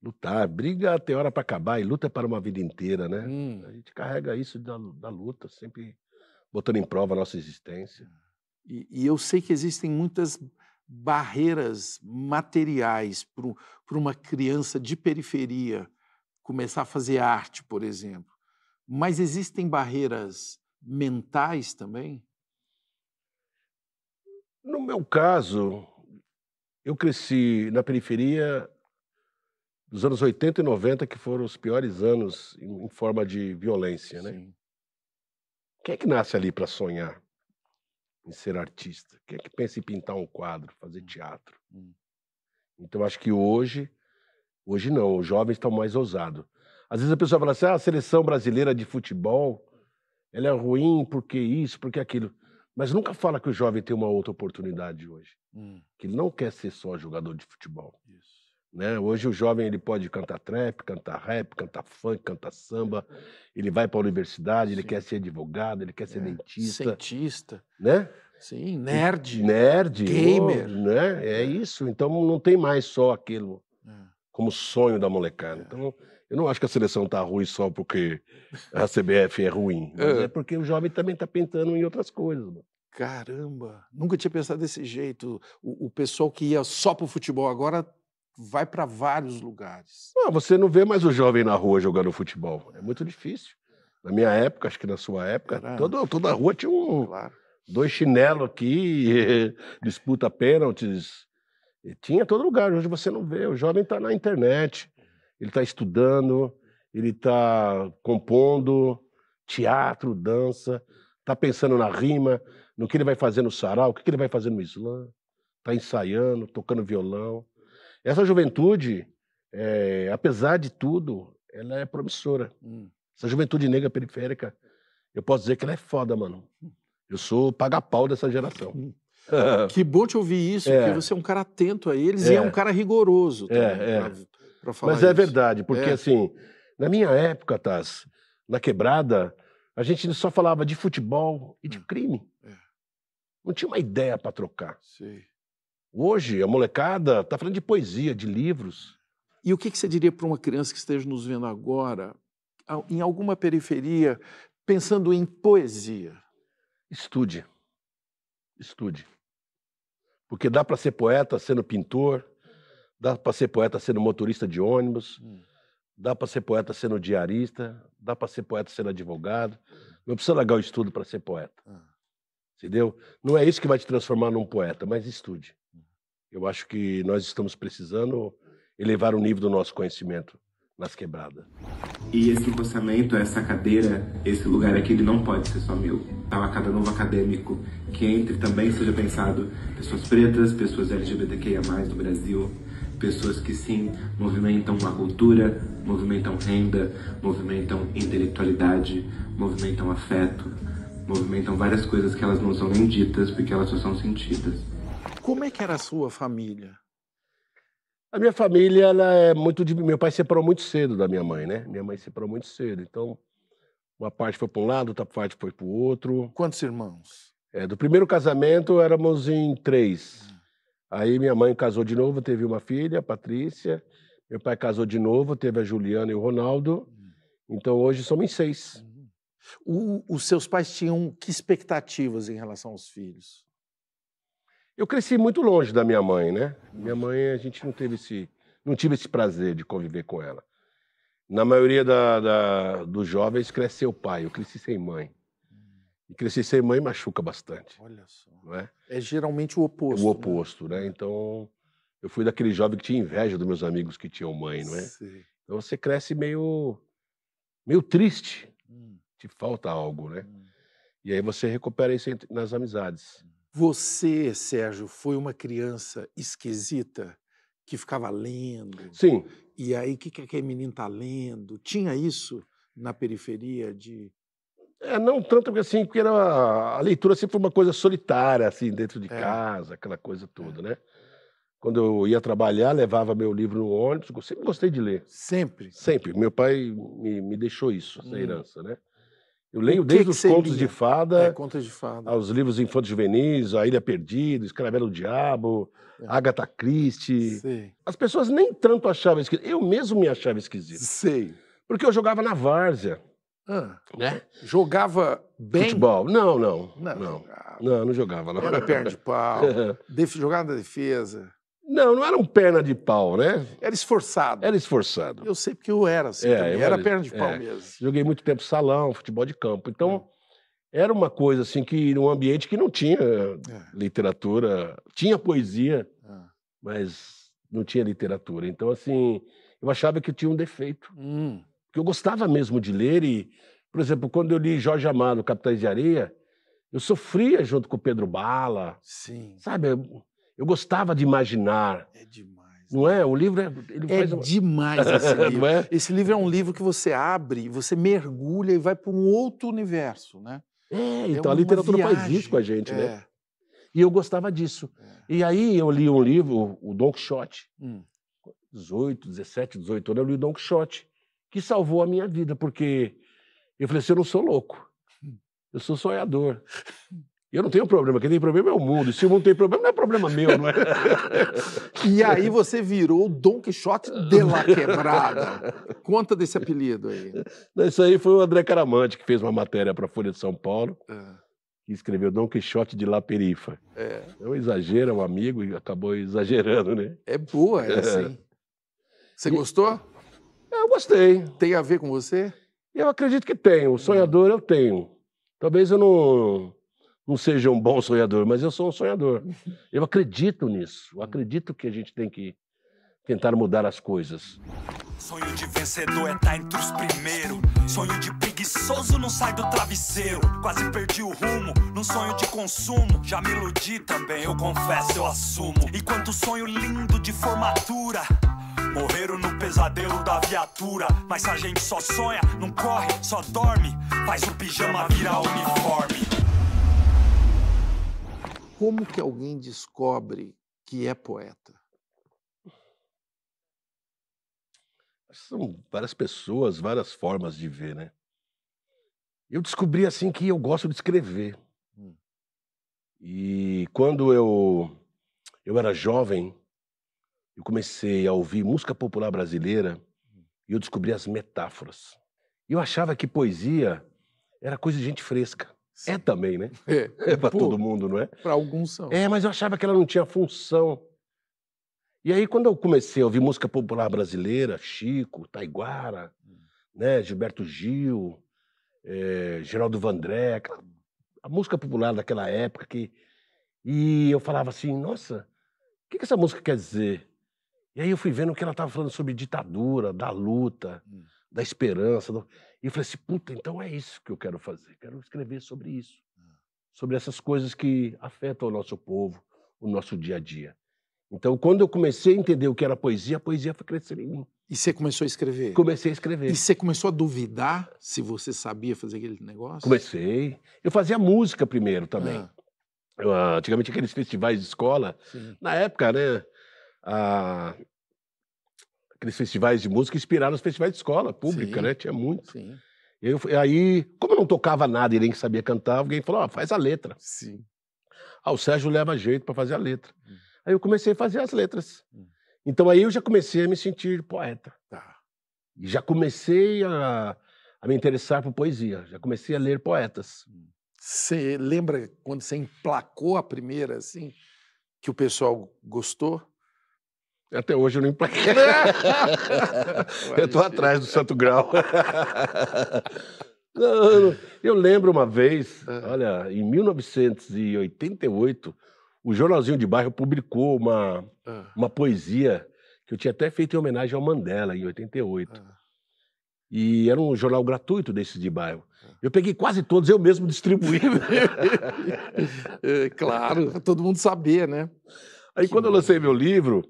B: Lutar, briga tem hora para acabar e luta para uma vida inteira, né? Hum. A gente carrega isso da, da luta, sempre botando em prova a nossa existência. E,
A: e eu sei que existem muitas barreiras materiais para uma criança de periferia começar a fazer arte, por exemplo. Mas existem barreiras mentais também?
B: No meu caso, eu cresci na periferia dos anos 80 e 90, que foram os piores anos em forma de violência, né? Sim. Quem é que nasce ali para sonhar em ser artista? Quem é que pensa em pintar um quadro, fazer hum. teatro? Hum. Então, acho que hoje, hoje não, os jovens estão mais ousados. Às vezes a pessoa fala assim, ah, a seleção brasileira de futebol, ela é ruim porque isso, porque aquilo. Mas nunca fala que o jovem tem uma outra oportunidade hoje, hum. que ele não quer ser só jogador de futebol. Isso. Né? Hoje o jovem ele pode cantar trap, cantar rap, cantar funk, cantar samba. Ele vai para a universidade, Sim. ele quer ser advogado, ele quer ser é. dentista. Cientista. Né? Sim, nerd. Nerd. Gamer. Ou, né? É, é isso. Então não tem mais só aquilo é. como sonho da molecada. É. Então eu não acho que a seleção está ruim só porque a CBF é ruim, mas é, é porque o jovem também está pensando em outras coisas. Mano. Caramba,
A: nunca tinha pensado desse jeito. O, o pessoal que ia só para o futebol agora vai para vários lugares.
B: Não, ah, você não vê mais o jovem na rua jogando futebol. É muito difícil. Na minha época, acho que na sua época, toda, toda a rua tinha um, claro. dois chinelos aqui, disputa pênaltis. E tinha todo lugar. Hoje você não vê. O jovem está na internet ele está estudando, ele está compondo teatro, dança, está pensando na rima, no que ele vai fazer no sarau, o que ele vai fazer no islã, está ensaiando, tocando violão. Essa juventude, é, apesar de tudo, ela é promissora. Hum. Essa juventude negra periférica, eu posso dizer que ela é foda, mano. Eu sou paga-pau dessa geração. Hum. que bom te ouvir isso, é. porque você
A: é um cara atento a eles é. e é um cara
B: rigoroso. É, também, é, é. Pra para falar Mas é verdade, porque é. assim, na minha época, Taz, na quebrada, a gente só falava de futebol e de hum. crime. É. Não tinha uma ideia para trocar. Sim. Hoje, a molecada está falando de poesia, de livros.
A: E o que você diria para uma criança que esteja nos vendo agora, em alguma periferia,
B: pensando em poesia? Estude. Estude. Porque dá para ser poeta sendo pintor, Dá para ser poeta sendo motorista de ônibus, hum. dá para ser poeta sendo diarista, dá para ser poeta sendo advogado. Não precisa largar o estudo para ser poeta. Ah. Entendeu? Não é isso que vai te transformar num poeta, mas estude. Hum. Eu acho que nós estamos precisando elevar o nível do nosso conhecimento nas quebradas. E esse encostamento, essa cadeira, esse lugar aqui, ele não pode ser só meu. A tá cada novo acadêmico que entre também seja
A: pensado pessoas pretas, pessoas LGBTQIA+, do Brasil, pessoas que sim movimentam a cultura, movimentam renda, movimentam intelectualidade,
B: movimentam afeto, movimentam várias coisas que elas não são nem ditas porque elas só são sentidas. Como é que era a sua família? A minha família, ela é muito de... meu pai se separou muito cedo da minha mãe, né? Minha mãe se separou muito cedo, então uma parte foi para um lado, outra parte foi para o outro. Quantos irmãos? É, do primeiro casamento éramos em três. Aí minha mãe casou de novo, teve uma filha, a Patrícia. Meu pai casou de novo, teve a Juliana e o Ronaldo. Hum. Então hoje somos seis. Uhum. O, os seus pais tinham que expectativas em relação aos filhos? Eu cresci muito longe da minha mãe, né? Uhum. Minha mãe, a gente não teve esse, não tive esse prazer de conviver com ela. Na maioria da, da, dos jovens cresce o pai, eu cresci sem mãe. E crescer sem mãe machuca bastante. Olha só. Não é? é geralmente o oposto. É o oposto, né? né? É. Então, eu fui daquele jovem que tinha inveja dos meus amigos que tinham mãe, não é? Sim. Então você cresce meio, meio triste. Hum. Te falta algo, né? Hum. E aí você recupera isso nas amizades. Hum. Você,
A: Sérgio, foi uma criança esquisita que ficava lendo. Sim. E
B: aí, o que, que aquele menino
A: tá lendo? Tinha isso na periferia de
B: é, não tanto porque assim, porque era, a leitura sempre foi uma coisa solitária, assim, dentro de é. casa, aquela coisa toda, é. né? Quando eu ia trabalhar, levava meu livro no ônibus, eu sempre gostei de ler. Sempre? Sempre. Meu pai me, me deixou isso, essa hum. herança, né? Eu leio que desde que os contos de, fada, é, contos de, fada, aos livros Infantes juvenis, A Ilha Perdida, Escravela do Diabo, é. Agatha Christie. Sei. As pessoas nem tanto achavam esquisito. Eu mesmo me achava esquisito. Sei. Porque eu jogava na várzea. Ah, né? É, jogava bem? Futebol? Não, não. Não, não jogava. Não, não jogava. Não. Era perna de pau,
A: jogava na defesa.
B: Não, não era um perna de pau, né? Era esforçado. Era esforçado. Eu sei porque eu era assim é, também. Eu era, perna de assim, pau é. mesmo. Joguei muito tempo salão, futebol de campo. Então, é. era uma coisa assim que num ambiente que não tinha é. literatura, tinha poesia, ah. mas não tinha literatura. Então, assim, eu achava que eu tinha um defeito. Hum. Porque eu gostava mesmo de ler e, por exemplo, quando eu li Jorge Amado, Capitães de Areia, eu sofria junto com o Pedro Bala. Sim. Sabe? Eu, eu gostava de imaginar. É demais. Não é? né? é? O livro é. Ele
A: é demais esse livro. é? Esse livro é um livro que você abre, você mergulha e vai para um outro universo, né? É, é então é a literatura viagem. faz isso com a gente, né? é. né?
B: E eu gostava disso. É. E aí eu li um livro, o Don Quixote. Hum. 18, 17, 18 anos, eu li o Don Quixote que salvou a minha vida, porque eu falei assim: eu não sou louco, eu sou sonhador. Eu não tenho problema, quem tem problema é o mundo. Se o mundo tem problema, não é problema meu, não é? e aí você virou o Dom Quixote de La Quebrada. Conta desse apelido aí. Isso aí foi o André Caramante, que fez uma matéria para a Folha de São Paulo, é. que escreveu Dom Quixote de La Perifa. É. é exagero, é um amigo e acabou exagerando, né? É boa, é assim. Você e... gostou? Eu gostei. Tem a ver com você? Eu acredito que tenho. Sonhador eu tenho. Talvez eu não, não seja um bom sonhador, mas eu sou um sonhador. Eu acredito nisso. Eu acredito que a gente tem que tentar mudar as coisas. Sonho
A: de vencedor é estar tá entre os primeiros. Sonho de preguiçoso não sai do travesseiro. Quase perdi o rumo num sonho de consumo. Já me iludi também, eu confesso, eu assumo. E quanto sonho lindo de formatura. Morreram no pesadelo da viatura. Mas a gente só sonha, não corre, só dorme. Faz o pijama virar uniforme. Como que
B: alguém descobre que é poeta? São várias pessoas, várias formas de ver, né? Eu descobri assim que eu gosto de escrever. Hum. E quando eu eu era jovem, eu comecei a ouvir música popular brasileira e eu descobri as metáforas. Eu achava que poesia era coisa de gente fresca. É Sim. É também, né? É, é para todo mundo, não é? Para alguns são. É, mas eu achava que ela não tinha função. E aí, quando eu comecei a ouvir música popular brasileira, Chico, Taiguara, hum. né, Gilberto Gil, é, Geraldo Vandré, a música popular daquela época, que, e eu falava assim, nossa, o que, que essa música quer dizer? E aí eu fui vendo que ela estava falando sobre ditadura, da luta, hum. da esperança. Do... E eu falei assim, puta, então é isso que eu quero fazer. Quero escrever sobre isso. Ah. Sobre essas coisas que afetam o nosso povo, o nosso dia a dia. Então, quando eu comecei a entender o que era poesia, a poesia foi crescendo
A: em mim. E você começou a escrever? Comecei a escrever. E você começou a duvidar se você sabia fazer
B: aquele negócio? Comecei. Eu fazia música primeiro também. Ah. Eu, ah, antigamente, aqueles festivais de escola, Sim. na época, né? a, aqueles festivais de música inspiraram os festivais de escola pública, sim, né? Tinha muito. Sim. Eu, aí, como eu não tocava nada e nem sabia cantar, alguém falou: ah, faz a letra. Sim. Ah, o Sérgio leva jeito para fazer a letra. Hum. Aí eu comecei a fazer as letras. Hum. Então aí eu já comecei a me sentir poeta. Tá. E já comecei a, a me interessar por poesia, já comecei a ler poetas. Você hum. lembra quando você emplacou a primeira, assim,
A: que o pessoal gostou? Até hoje eu não
B: emplaquei.
A: eu estou atrás
B: do Santo Grau. Não, eu lembro uma vez, ah. olha, em 1988, o Jornalzinho de Bairro publicou uma, ah. uma poesia que eu tinha até feito em homenagem ao Mandela, em 88. Ah. E era um jornal gratuito desse de bairro. Eu peguei quase todos, eu mesmo distribuí. é, claro, todo mundo saber, né? Aí que quando eu lancei meu livro,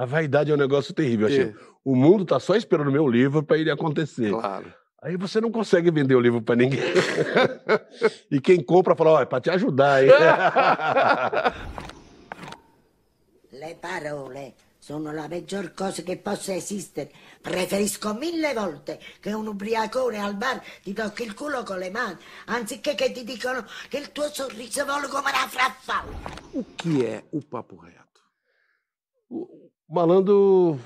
B: a vaidade é um negócio terrível. achei, é. o mundo está só esperando o meu livro para ele acontecer. Claro. Aí você não consegue vender o livro para ninguém. e quem compra fala, ó, oh, é para te ajudar, hein? Le parole sono la peggior cosa che possa esistere. Preferisco mille volte che un ubriacone al bar ti tocchi il culo con
A: le mani, anziché che ti che il tuo sorriso come una
B: O que é o papo reto? Malandro.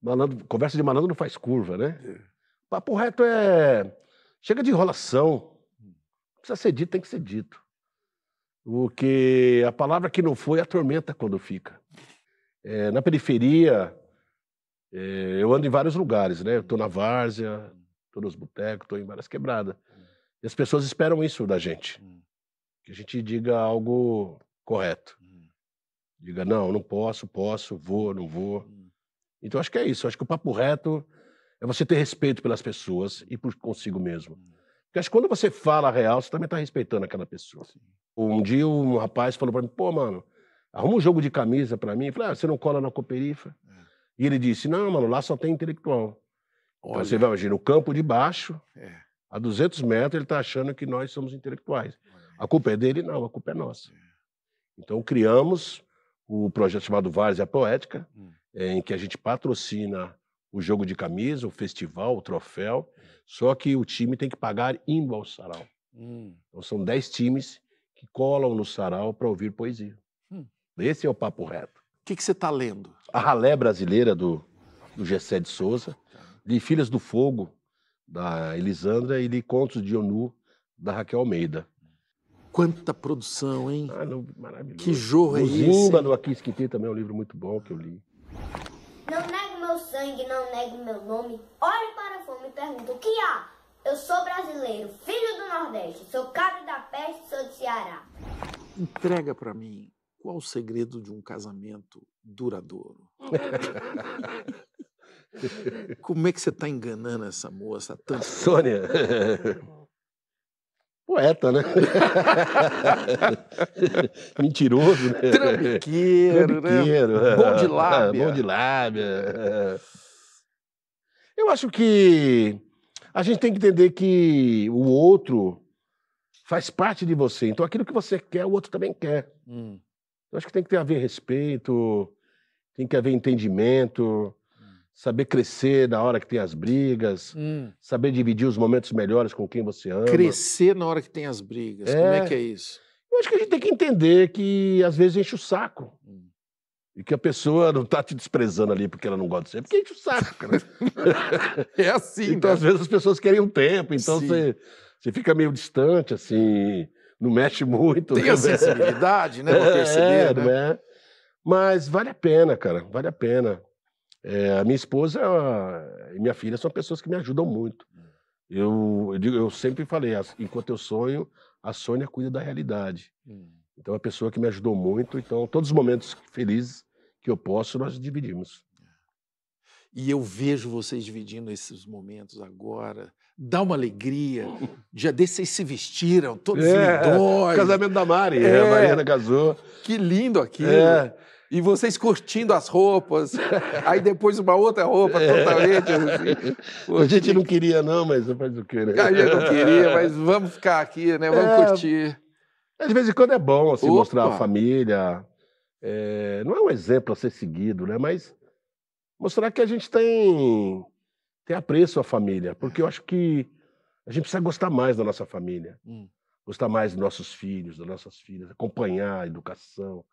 B: Malandro. Conversa de malandro não faz curva, né? É. Papo reto é. Chega de enrolação. Não precisa ser dito, tem que ser dito. O que a palavra que não foi atormenta quando fica. É, na periferia, é, eu ando em vários lugares, né? Estou na várzea, estou nos botecos, estou em várias quebradas. E as pessoas esperam isso da gente, hum. que a gente diga algo correto diga, não, não posso, posso, vou, não vou. Hum. Então, acho que é isso. Acho que o papo reto é você ter respeito pelas pessoas e por consigo mesmo. Hum. Porque acho que quando você fala a real, você também está respeitando aquela pessoa. Sim. Um dia um rapaz falou para mim, pô, mano, arruma um jogo de camisa para mim. Eu falei, ah, você não cola na Cooperifa É. E ele disse, não, mano, lá só tem intelectual. Então, você vai imaginar, o campo de baixo, é. a 200 metros, ele está achando que nós somos intelectuais. A culpa é dele? Não, a culpa é nossa. É. Então, criamos o projeto chamado Várzea Poética, hum. É, em que a gente patrocina o jogo de camisa, o festival, o troféu, hum. só que o time tem que pagar indo ao sarau. Hum. Então são dez times que colam no sarau para ouvir poesia. Hum. Esse é o papo reto. O que, que você está lendo? A Ralé Brasileira, do, do Gessé de Souza, tá. de Filhas do Fogo, da Elisandra, e de Contos de Onu, da Raquel Almeida. Quanta produção, hein? Ah, não, maravilhoso. Que jorro é esse? Zumba, do Aquisquiti também é um livro muito bom que eu li. Não negue meu sangue, não negue meu nome. Olhe para a fome e pergunta o que há. Eu sou brasileiro, filho do Nordeste, sou cabo da peste, sou de Ceará.
A: Entrega para mim qual o segredo de um casamento duradouro. Como é que você está enganando essa moça? Tanto... Sônia!
B: Poeta, né? Mentiroso, né? Trambiqueiro, né? É. Bom de ah, lábia. Bom de lábia. É. Eu acho que a gente tem que entender que o outro faz parte de você. Então, aquilo que você quer, o outro também quer. Hum. Eu acho que tem que ter a ver respeito, tem que haver entendimento saber crescer na hora que tem as brigas, hum. saber dividir os momentos melhores com quem você ama. Crescer
A: na hora que tem as brigas, é. como é que é
B: isso? Eu acho que a gente tem que entender que às vezes enche o saco. Hum. E que a pessoa não está te desprezando ali porque ela não gosta de você, porque enche o saco, cara. é assim, Então, né? às vezes, as pessoas querem um tempo, então você, você fica meio distante, assim, não mexe muito. Tem né? a sensibilidade, né? É, perceber, né? é, né? Mas vale a pena, cara, vale a pena. É, a minha esposa e minha filha são pessoas que me ajudam muito. Hum. Eu, eu, eu sempre falei, enquanto eu sonho, a Sônia cuida da realidade. Hum. Então, é uma pessoa que me ajudou muito. Então, todos os momentos felizes que eu posso, nós dividimos. É.
A: E eu vejo vocês dividindo esses momentos agora. Dá uma alegria. Já desse vocês se vestiram, todos é, lindões. Casamento da Mari, é, a Mariana casou. Que lindo aquilo. É. E vocês curtindo as roupas, aí depois uma
B: outra roupa é. totalmente. Assim. Pô, a gente não queria, não, mas faz o que né? A gente não queria, mas vamos ficar aqui, né? Vamos é, curtir. De vez em quando é bom assim, mostrar a família. É, não é um exemplo a ser seguido, né? Mas mostrar que a gente tem, tem apreço à família, porque eu acho que a gente precisa gostar mais da nossa família, hum. gostar mais dos nossos filhos, das nossas filhas, acompanhar a educação,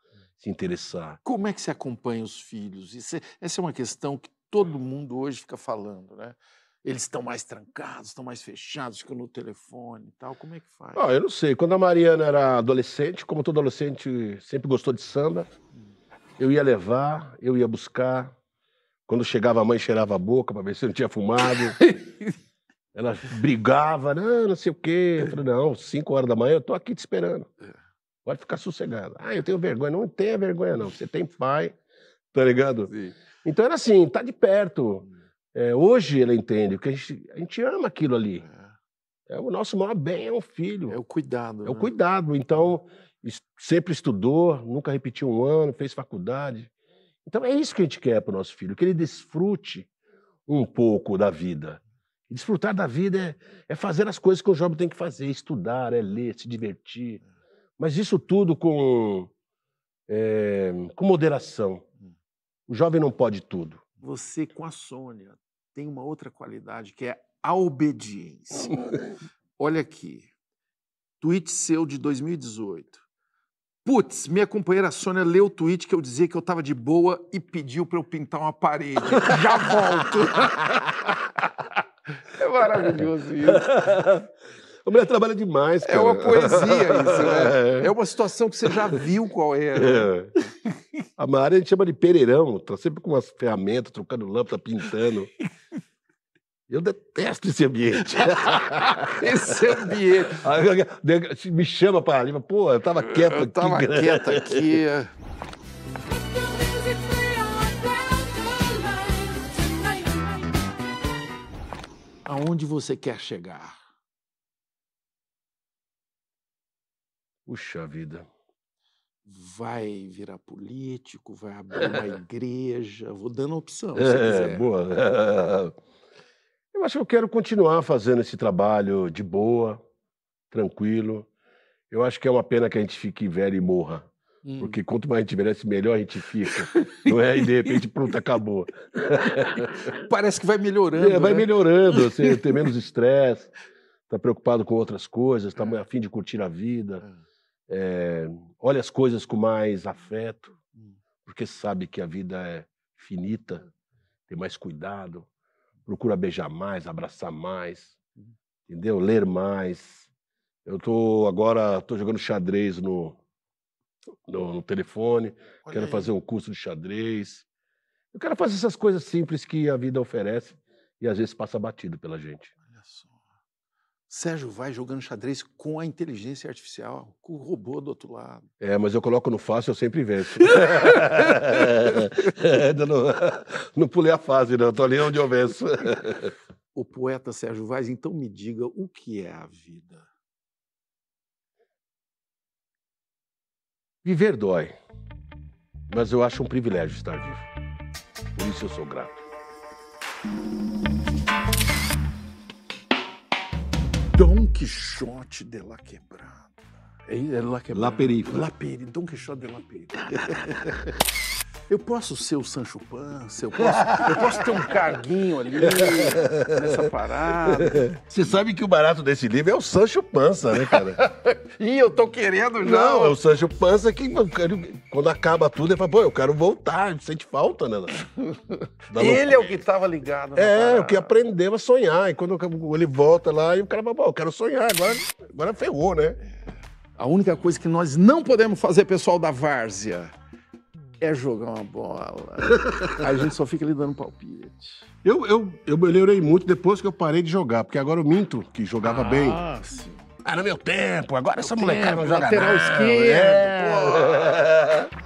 B: se interessar. Como é que se acompanha os filhos? Isso, é, essa é uma questão que
A: todo mundo hoje fica falando, né? Eles estão mais trancados, estão mais fechados, ficam no telefone e tal. Como é que faz? Ah, eu
B: não sei. Quando a Mariana era adolescente, como todo adolescente sempre gostou de samba, eu ia levar, eu ia buscar. Quando chegava a mãe cheirava a boca para ver se não tinha fumado. Ela brigava, não, não sei o quê. Eu falei, não, 5 horas da manhã eu tô aqui te esperando. É. Pode ficar sossegado. Ah, eu tenho vergonha. Não tenha vergonha, não. Você tem pai, tá ligado? Sim. Então era assim, tá de perto. É, hoje ela entende, porque a gente, a gente ama aquilo ali. É. é o nosso maior bem é o filho. É o cuidado. É né? o cuidado. Então, sempre estudou, nunca repetiu um ano, fez faculdade. Então é isso que a gente quer para o nosso filho, que ele desfrute um pouco da vida. E desfrutar da vida é, é, fazer as coisas que o jovem tem que fazer, estudar, é ler, se divertir. Mas isso tudo com, é, com moderação. O jovem não pode tudo. Você,
A: com a Sônia, tem uma outra qualidade que é a obediência. Olha aqui. Tweet seu de 2018. Putz, minha companheira Sônia leu o tweet que eu dizia que eu tava de boa e pediu para eu pintar uma parede. Já volto.
B: é maravilhoso isso. A mulher trabalha demais, é cara. É uma poesia isso, né? É. é, uma situação que você já viu qual é. Né? é. A Maria a gente chama de pereirão, tá sempre com umas ferramentas, trocando lâmpada, pintando. Eu detesto esse ambiente. esse ambiente. Me chama para ali, pô, eu tava quieto eu aqui. Né? quieto aqui.
A: Aonde você quer chegar? Puxa vida. Vai virar político, vai abrir uma igreja. Vou dando opção. É, quiser. boa.
B: Eu acho que eu quero continuar fazendo esse trabalho de boa, tranquilo. Eu acho que é uma pena que a gente fique velho e morra. Hum. Porque quanto mais a gente envelhece, melhor a gente fica. Não é? E de repente, pronto, acabou. Parece que vai melhorando. É, vai né? melhorando, você assim, tem menos estresse, está preocupado com outras coisas, está é. afim de curtir a vida. É é, olha as coisas com mais afeto, hum. porque sabe que a vida é finita, tem mais cuidado, procura beijar mais, abraçar mais, hum. entendeu? Ler mais. Eu tô agora tô jogando xadrez no, no, no telefone, olha quero aí. fazer um curso de xadrez. Eu quero fazer essas coisas simples que a vida oferece e às vezes passa batido pela gente. Sérgio vai
A: jogando xadrez com a inteligência artificial, com o robô do outro lado.
B: É, mas eu coloco no fácil, eu sempre venço. Ainda não, não pulei a fase, não. Estou ali onde eu venço. o poeta Sérgio Vaz, então me diga o que é a vida. Viver dói, mas eu acho um privilégio estar vivo. Por isso eu sou grato.
A: Quixote de La Quebrada. É, é La Quebrada. La Perifa. La Perifa. Dom Quixote de La Perifa. eu posso ser o Sancho Panza, eu posso, eu posso ter um carguinho ali nessa parada.
B: Você sabe que o barato desse livro é o Sancho Panza, né, cara?
A: Ih, eu tô querendo já. Não, é o
B: Sancho Panza que quando acaba tudo, ele fala, pô, eu quero voltar, sente falta, né? ele é o que tava ligado. É, o que aprendeu a sonhar. E quando ele volta lá, e o cara fala, pô, eu quero sonhar, agora, agora ferrou, né? A única coisa que nós não podemos fazer, pessoal da
A: Várzea, é jogar é uma bola. a gente só fica lhe dando palpite.
B: Eu, eu, eu melhorei muito depois que eu parei de jogar, porque agora eu minto que jogava ah, bem. Sim. Ah, no meu tempo, agora meu essa molecada não joga lateral nada. Lateral esquerdo. É.